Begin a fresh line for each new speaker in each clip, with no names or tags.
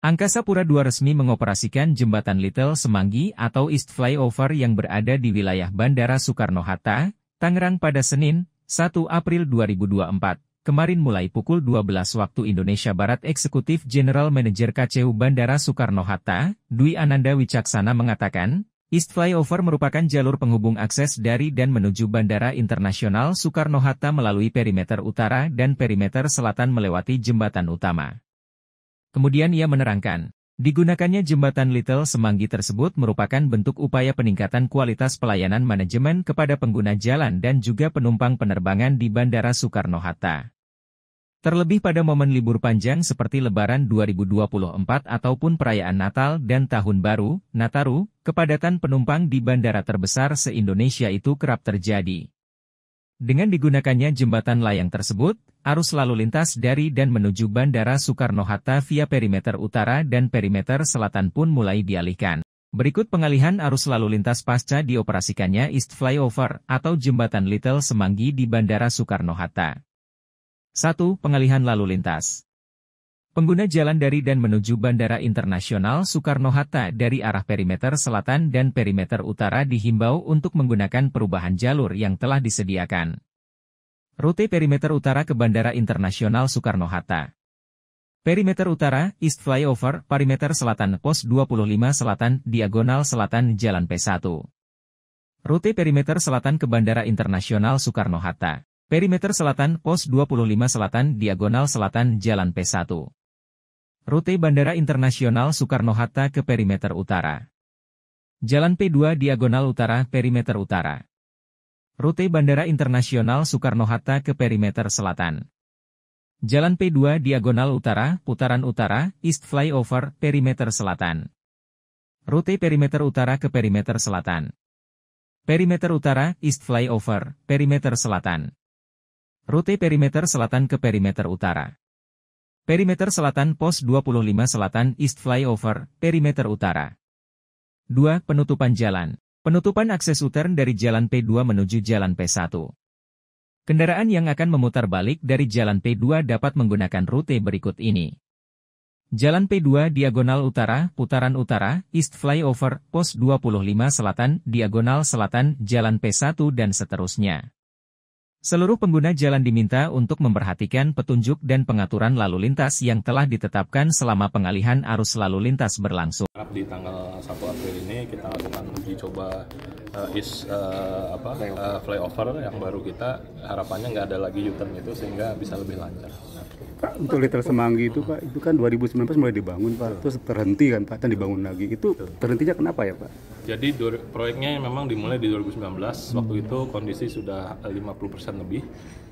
Angkasa Pura II resmi mengoperasikan jembatan Little Semanggi atau East Flyover yang berada di wilayah Bandara Soekarno-Hatta, Tangerang pada Senin, 1 April 2024. Kemarin mulai pukul 12 waktu Indonesia Barat Eksekutif General Manager KCU Bandara Soekarno-Hatta, Dwi Ananda Wicaksana mengatakan, East Flyover merupakan jalur penghubung akses dari dan menuju Bandara Internasional Soekarno-Hatta melalui perimeter utara dan perimeter selatan melewati jembatan utama. Kemudian ia menerangkan, digunakannya jembatan Little Semanggi tersebut merupakan bentuk upaya peningkatan kualitas pelayanan manajemen kepada pengguna jalan dan juga penumpang penerbangan di Bandara Soekarno-Hatta. Terlebih pada momen libur panjang seperti Lebaran 2024 ataupun perayaan Natal dan Tahun Baru, Nataru, kepadatan penumpang di bandara terbesar se-Indonesia itu kerap terjadi. Dengan digunakannya jembatan layang tersebut, arus lalu lintas dari dan menuju Bandara Soekarno-Hatta via perimeter utara dan perimeter selatan pun mulai dialihkan. Berikut pengalihan arus lalu lintas pasca dioperasikannya East Flyover atau Jembatan Little Semanggi di Bandara Soekarno-Hatta. 1. Pengalihan lalu lintas Pengguna jalan dari dan menuju Bandara Internasional Soekarno-Hatta dari arah perimeter selatan dan perimeter utara dihimbau untuk menggunakan perubahan jalur yang telah disediakan. Rute perimeter utara ke Bandara Internasional Soekarno-Hatta. Perimeter utara, East Flyover, perimeter selatan pos 25 selatan, diagonal selatan Jalan P1. Rute perimeter selatan ke Bandara Internasional Soekarno-Hatta. Perimeter selatan pos 25 selatan, diagonal selatan Jalan P1. Rute Bandara Internasional Soekarno-Hatta ke perimeter utara. Jalan P2 diagonal utara perimeter utara. Rute Bandara Internasional Soekarno-Hatta ke perimeter selatan. Jalan P2 diagonal utara, putaran utara, East Flyover, perimeter selatan. Rute perimeter utara ke perimeter selatan. Perimeter utara, East Flyover, perimeter selatan. Rute perimeter selatan ke perimeter utara. Perimeter Selatan Pos 25 Selatan East Flyover, Perimeter Utara. 2. Penutupan jalan. Penutupan akses utara dari Jalan P2 menuju Jalan P1. Kendaraan yang akan memutar balik dari Jalan P2 dapat menggunakan rute berikut ini. Jalan P2 Diagonal Utara, Putaran Utara, East Flyover, Pos 25 Selatan, Diagonal Selatan, Jalan P1 dan seterusnya. Seluruh pengguna jalan diminta untuk memperhatikan petunjuk dan pengaturan lalu lintas yang telah ditetapkan selama pengalihan arus lalu lintas berlangsung.
Di tanggal 1 April ini kita lakukan uji coba uh, is uh, apa uh, flyover yang baru kita harapannya nggak ada lagi U-turn itu sehingga bisa lebih lancar. Pak, untuk Little Semanggi itu Pak, itu kan 2019 mulai dibangun Pak, terus terhenti kan Pak, dan dibangun lagi. Itu terhentinya kenapa ya Pak? Jadi proyeknya memang dimulai di 2019. Hmm. Waktu itu kondisi sudah 50% lebih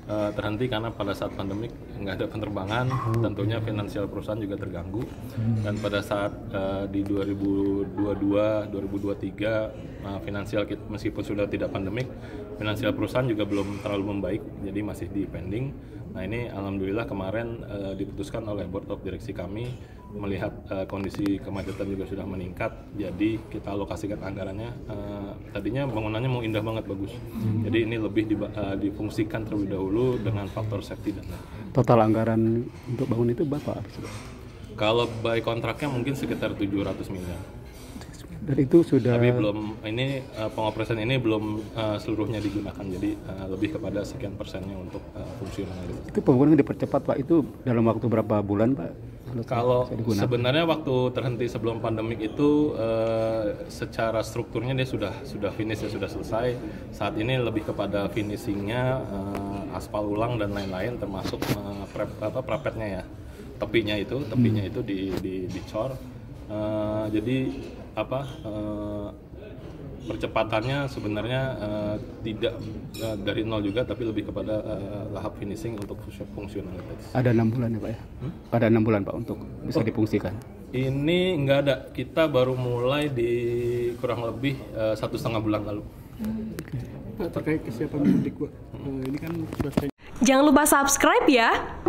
uh, terhenti karena pada saat pandemik nggak ada penerbangan, hmm. tentunya finansial perusahaan juga terganggu. Hmm. Dan pada saat uh, di 2022, 2023 uh, finansial kita, meskipun sudah tidak pandemik, finansial perusahaan juga belum terlalu membaik, jadi masih di pending. Nah, ini alhamdulillah kemarin uh, diputuskan oleh board of direksi kami melihat uh, kondisi kemacetan juga sudah meningkat, jadi kita alokasikan anggarannya. Uh, tadinya bangunannya mau indah banget bagus, hmm. jadi ini lebih di, uh, eh, difungsikan terlebih dahulu dengan faktor safety dan lain. Total anggaran untuk bangun itu berapa? Kalau by kontraknya mungkin sekitar 700 miliar. Dan itu sudah. Tapi belum ini uh, pengoperasian ini belum uh, seluruhnya digunakan, jadi uh, lebih kepada sekian persennya untuk uh, fungsional. Itu pembangunan dipercepat pak itu dalam waktu berapa bulan pak? Kalau sebenarnya waktu terhenti sebelum pandemik itu uh, secara strukturnya dia sudah sudah finish ya sudah selesai. Saat ini lebih kepada finishingnya uh, aspal ulang dan lain-lain termasuk uh, prep, apa prapetnya ya tepinya itu tepinya hmm. itu di, di dicor. Uh, jadi apa? Uh, percepatannya sebenarnya uh, tidak uh, dari nol juga tapi lebih kepada uh, lahap finishing untuk fungsionalitas. Ada enam bulan ya pak ya? Hmm? Ada enam bulan pak untuk bisa oh. dipungsikan. Ini nggak ada, kita baru mulai di kurang lebih satu setengah bulan lalu. Hmm. Okay. terkait kesiapan mudik pak, hmm. ini kan sudah. Jangan lupa
subscribe ya.